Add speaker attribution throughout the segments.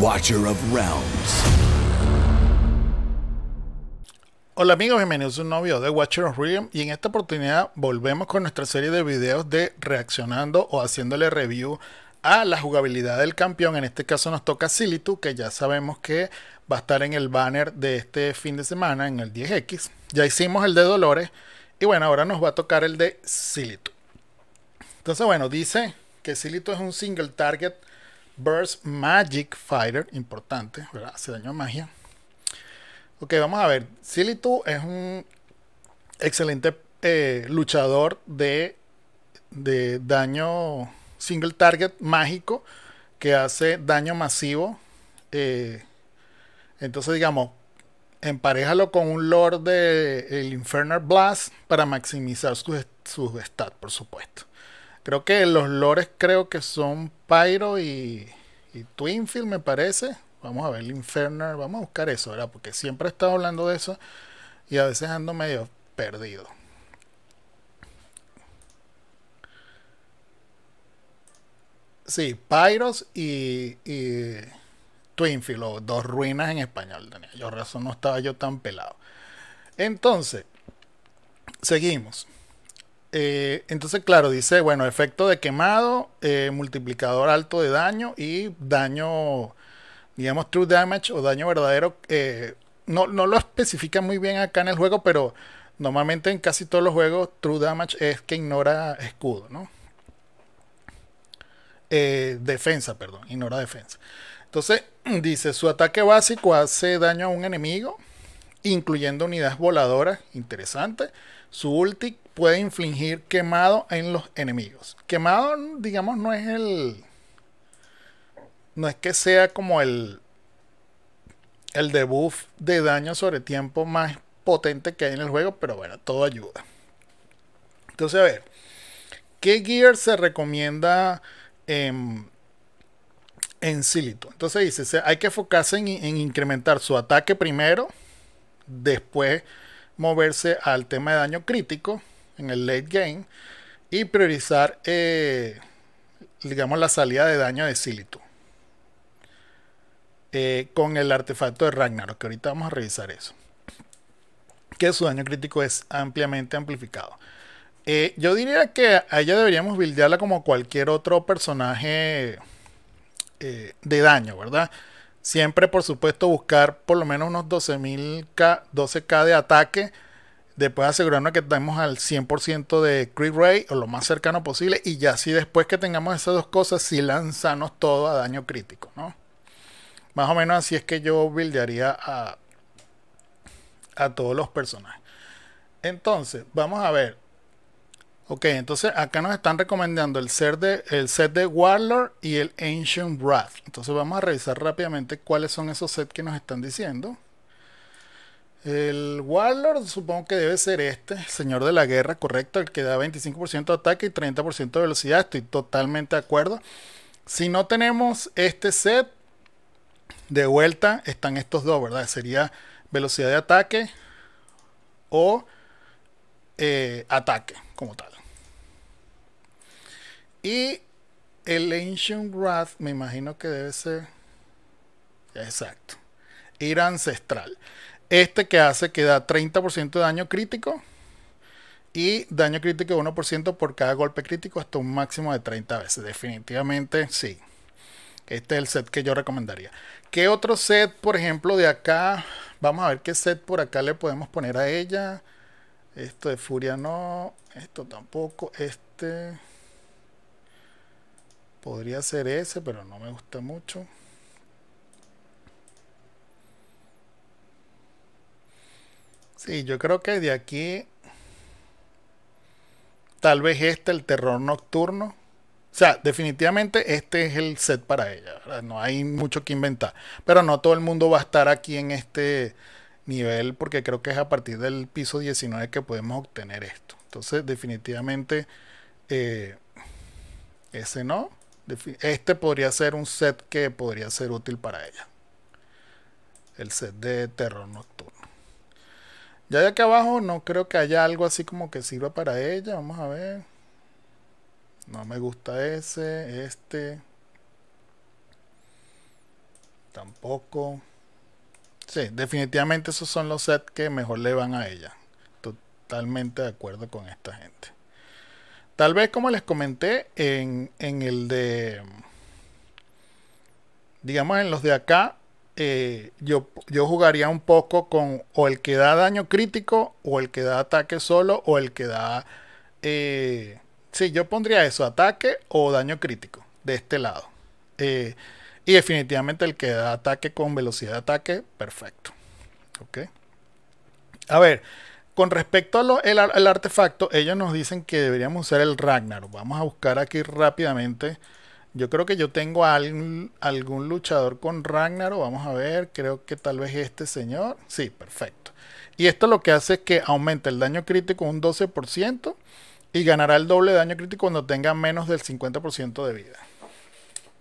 Speaker 1: Watcher of Realms. Hola amigos, bienvenidos a un nuevo de Watcher of Realms y en esta oportunidad volvemos con nuestra serie de videos de reaccionando o haciéndole review a la jugabilidad del campeón. En este caso nos toca Silitu, que ya sabemos que va a estar en el banner de este fin de semana, en el 10X. Ya hicimos el de Dolores. Y bueno, ahora nos va a tocar el de Silitu. Entonces, bueno, dice que Silitu es un single target Burst Magic Fighter. Importante, Hace daño a magia. Ok, vamos a ver. Silitu es un excelente eh, luchador de, de daño single target mágico que hace daño masivo. Eh, entonces, digamos, emparejalo con un Lord del el Infernal Blast para maximizar sus, stat, por supuesto. Creo que los lores creo que son Pyro y, y Twinfield, me parece. Vamos a ver el Infernal, vamos a buscar eso, ¿verdad? Porque siempre he estado hablando de eso y a veces ando medio perdido. Sí, Pyros y, y Twinfield, o dos ruinas en español, tenía. Yo razón no estaba yo tan pelado. Entonces, seguimos. Eh, entonces, claro, dice, bueno, efecto de quemado, eh, multiplicador alto de daño y daño, digamos, true damage o daño verdadero. Eh, no, no lo especifica muy bien acá en el juego, pero normalmente en casi todos los juegos true damage es que ignora escudo, ¿no? Eh, defensa, perdón, ignora defensa. Entonces, dice, su ataque básico hace daño a un enemigo, incluyendo unidades voladoras, interesante. Su ulti puede infligir quemado en los enemigos. Quemado, digamos, no es el... No es que sea como el... El debuff de daño sobre tiempo más potente que hay en el juego, pero bueno, todo ayuda. Entonces, a ver, ¿qué gear se recomienda Em, en, en Silito. Entonces dice, hay que enfocarse en, incrementar su ataque primero, después moverse al tema de daño crítico en el late game y priorizar, eh, digamos, la salida de daño de Silito. Eh, con el artefacto de Ragnarok, que ahorita vamos a revisar eso. Que su daño crítico es ampliamente amplificado. Eh, yo diría que a ella deberíamos buildearla como cualquier otro personaje eh, de daño, ¿verdad? Siempre, por supuesto, buscar por lo menos unos 12.000K, 12K de ataque. Después asegurarnos que estemos al 100% de crit rate o lo más cercano posible. Y ya si después que tengamos esas dos cosas, si lanzarnos todo a daño crítico, ¿no? Más o menos así es que yo buildearía a, a todos los personajes. Entonces, vamos a ver. Ok, entonces acá nos están recomendando el set de, el set de Warlord y el Ancient Wrath. Entonces vamos a revisar rápidamente cuáles son esos sets que nos están diciendo. El Warlord supongo que debe ser este, el Señor de la Guerra, correcto, el que da 25% de ataque y 30% de velocidad. Estoy totalmente de acuerdo. Si no tenemos este set, de vuelta están estos dos, ¿verdad? Sería velocidad de ataque o eh, ataque como tal. Y el Ancient Wrath, me imagino que debe ser. Exacto. Ira ancestral. Este que hace que da 30% de daño crítico. Y daño crítico de 1% por cada golpe crítico hasta un máximo de 30 veces. Definitivamente sí. Este es el set que yo recomendaría. ¿Qué otro set, por ejemplo, de acá? Vamos a ver qué set por acá le podemos poner a ella. Esto de Furia no. Esto tampoco. Este. Podría ser ese, pero no me gusta mucho. Sí, yo creo que de aquí... Tal vez este, el terror nocturno. O sea, definitivamente este es el set para ella. No hay mucho que inventar. Pero no todo el mundo va a estar aquí en este nivel porque creo que es a partir del piso 19 que podemos obtener esto. Entonces, definitivamente, eh, ese no. Este podría ser un set que podría ser útil para ella. El set de terror nocturno. Ya de aquí abajo no creo que haya algo así como que sirva para ella. Vamos a ver. No me gusta ese, este. Tampoco. Sí, definitivamente esos son los sets que mejor le van a ella. Totalmente de acuerdo con esta gente. Tal vez como les comenté en, el de, digamos en los de acá, eh, yo, yo jugaría un poco con o el que da daño crítico, o el que da ataque solo, o el que da... Eh, sí, yo pondría eso, ataque o daño crítico, de este lado. Eh, y definitivamente el que da ataque con velocidad de ataque, perfecto. ¿Ok? A ver, con respecto al artefacto, ellos nos dicen que deberíamos usar el Ragnarok. Vamos a buscar aquí rápidamente. Yo creo que yo tengo algún, luchador con Ragnarok. Vamos a ver, creo que tal vez este señor. Sí, perfecto. Y esto lo que hace es que aumenta el daño crítico un 12% y ganará el doble daño crítico cuando tenga menos del 50% de vida.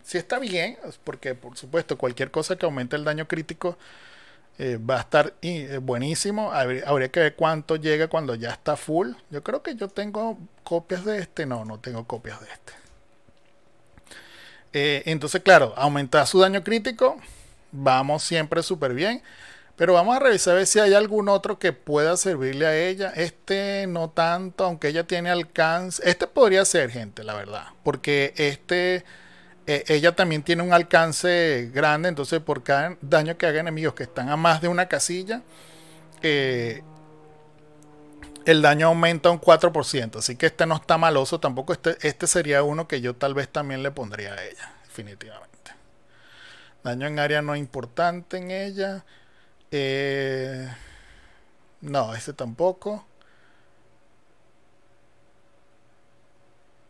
Speaker 1: Si está bien, porque por supuesto cualquier cosa que aumente el daño crítico eh, va a estar eh, buenísimo. Habría, que ver cuánto llega cuando ya está full. Yo creo que yo tengo copias de este. No, no tengo copias de este. Eh, entonces, claro, aumentar su daño crítico. Vamos siempre súper bien. Pero vamos a revisar a ver si hay algún otro que pueda servirle a ella. Este no tanto, aunque ella tiene alcance. Este podría ser, gente, la verdad. Porque este eh, ella también tiene un alcance grande, entonces por cada daño que haga enemigos que están a más de una casilla, eh, el daño aumenta un 4%. Así que este no está maloso tampoco. Este, este sería uno que yo tal vez también le pondría a ella, definitivamente. Daño en área no importante en ella. Eh, no, este tampoco.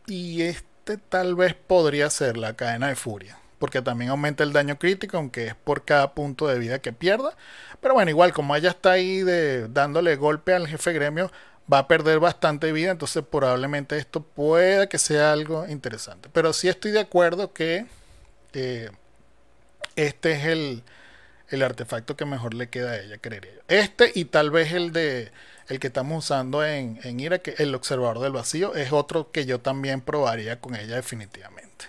Speaker 1: Y este tal vez podría ser la cadena de furia. Porque también aumenta el daño crítico, aunque es por cada punto de vida que pierda. Pero bueno, igual, como ella está ahí de, dándole golpe al jefe gremio, va a perder bastante vida. Entonces probablemente esto pueda que sea algo interesante. Pero si estoy de acuerdo que eh, este es el, el artefacto que mejor le queda a ella, creería Este y tal vez el de el que estamos usando en, en IRA, que el observador del vacío, es otro que yo también probaría con ella definitivamente.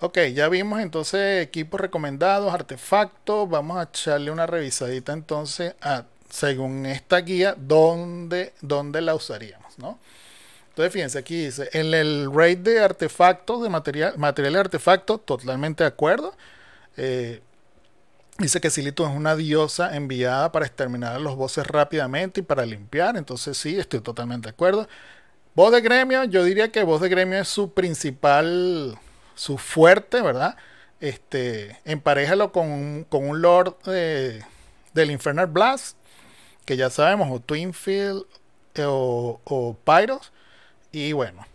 Speaker 1: Ok, ya vimos entonces equipos recomendados, artefactos. Vamos a echarle una revisadita entonces a, según esta guía, dónde, dónde la usaríamos, ¿no? Entonces, fíjense, aquí dice, en el rate de artefactos, de material, material de artefactos, totalmente de acuerdo. Eh, Dice que Silito es una diosa enviada para exterminar a los voces rápidamente y para limpiar. Entonces sí, estoy totalmente de acuerdo. Voz de gremio, yo diría que voz de gremio es su principal, su fuerte, ¿verdad? Este, emparejalo con un, con un Lord del Infernal Blast, que ya sabemos, o Twinfield eh, o, Pyros. Y bueno,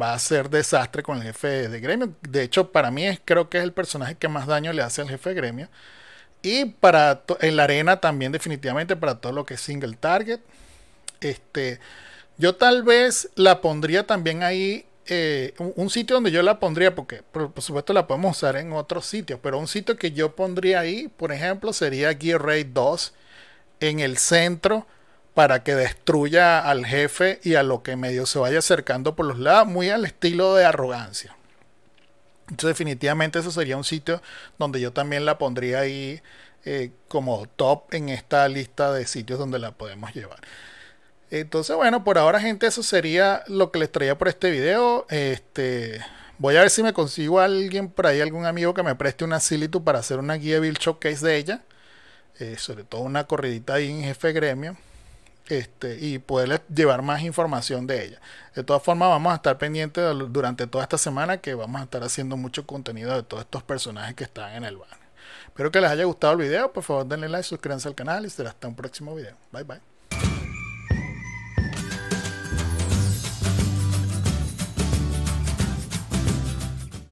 Speaker 1: va a ser desastre con el jefe de gremio. De hecho, para mí es, creo que es el personaje que más daño le hace al jefe de gremio. Y para en la arena también definitivamente para todo lo que es single target. Este, yo tal vez la pondría también ahí, eh, un, sitio donde yo la pondría, porque por, supuesto la podemos usar en otros sitios, pero un sitio que yo pondría ahí, por ejemplo, sería Gear Raid 2 en el centro para que destruya al jefe y a lo que medio se vaya acercando por los lados, muy al estilo de arrogancia. Entonces definitivamente eso sería un sitio donde yo también la pondría ahí eh, como top en esta lista de sitios donde la podemos llevar. Entonces, bueno, por ahora, gente, eso sería lo que les traía por este video. Este, voy a ver si me consigo alguien por ahí, algún amigo que me preste una Silitu para hacer una guía Build Showcase de ella. Eh, sobre todo una corridita ahí en Jefe Gremio este, y poderles llevar más información de ella. De todas formas, vamos a estar pendientes durante toda esta semana que vamos a estar haciendo mucho contenido de todos estos personajes que están en el banner. Espero que les haya gustado el video. Por favor, denle like, suscríbanse al canal y será hasta un próximo video. Bye bye.